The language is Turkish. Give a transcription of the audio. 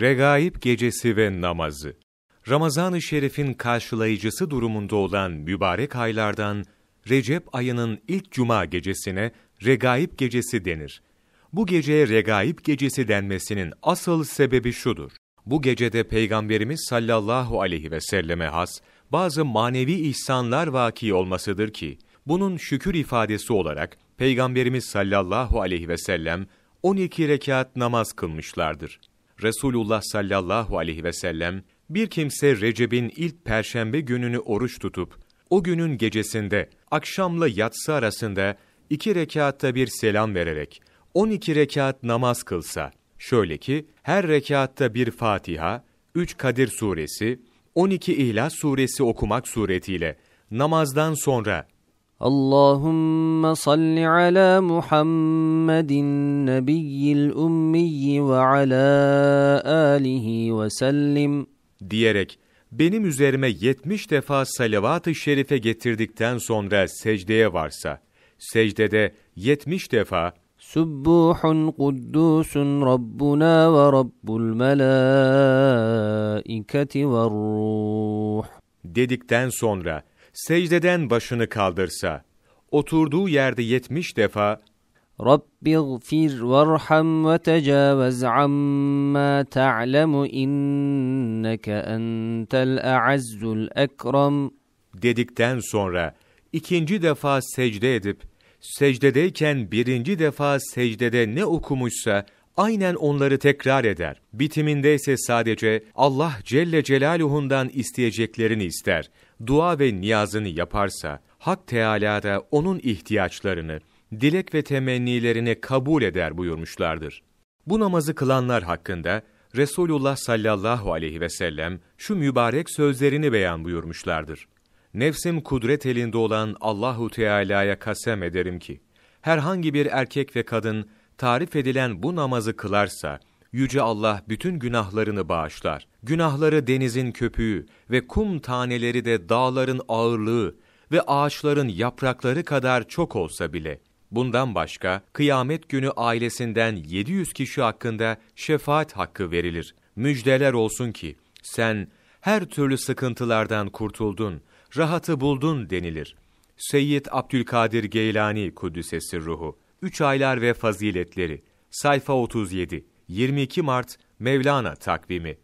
Regaib Gecesi ve Namazı Ramazan-ı Şerif'in karşılayıcısı durumunda olan mübarek aylardan Recep ayının ilk cuma gecesine Regaib Gecesi denir. Bu geceye Regaib Gecesi denmesinin asıl sebebi şudur. Bu gecede Peygamberimiz sallallahu aleyhi ve selleme has bazı manevi ihsanlar vaki olmasıdır ki, bunun şükür ifadesi olarak Peygamberimiz sallallahu aleyhi ve sellem 12 rekat namaz kılmışlardır. Resulullah sallallahu aleyhi ve sellem, bir kimse Recep'in ilk perşembe gününü oruç tutup, o günün gecesinde akşamla yatsı arasında iki rekatta bir selam vererek, on iki rekat namaz kılsa, şöyle ki her rekatta bir Fatiha, üç Kadir suresi, on iki İhlas suresi okumak suretiyle namazdan sonra اللهم صل على محمد النبي الأمي وعلى آله وسلم diyerek benim üzerime yetmiş defa salavat-ı şerife getirdikten sonra secdeye varsa, secdede yetmiş defa Sübbuhun kuddusun Rabbuna ve Rabbul melâiketi ve ruh dedikten sonra secdeden başını kaldırsa, oturduğu yerde yetmiş defa, Rabbi gfir varham ve tecavaz amma ta'lemu inneke entel a'azzul ekram dedikten sonra ikinci defa secde edip secdedeyken birinci defa secdede ne okumuşsa aynen onları tekrar eder. Bitiminde ise sadece Allah Celle Celaluhu'ndan isteyeceklerini ister dua ve niyazını yaparsa, Hak Teâlâ da onun ihtiyaçlarını, dilek ve temennilerini kabul eder buyurmuşlardır. Bu namazı kılanlar hakkında Resulullah sallallahu aleyhi ve sellem şu mübarek sözlerini beyan buyurmuşlardır. Nefsim kudret elinde olan Allahu Teala'ya kasem ederim ki herhangi bir erkek ve kadın tarif edilen bu namazı kılarsa Yüce Allah bütün günahlarını bağışlar. Günahları denizin köpüğü ve kum taneleri de dağların ağırlığı ve ağaçların yaprakları kadar çok olsa bile. Bundan başka kıyamet günü ailesinden 700 kişi hakkında şefaat hakkı verilir. Müjdeler olsun ki sen her türlü sıkıntılardan kurtuldun, rahatı buldun denilir. Seyyid Abdülkadir Geylani Kudüs'esi ruhu, 3 aylar ve faziletleri, sayfa 37. 22 Mart Mevlana takvimi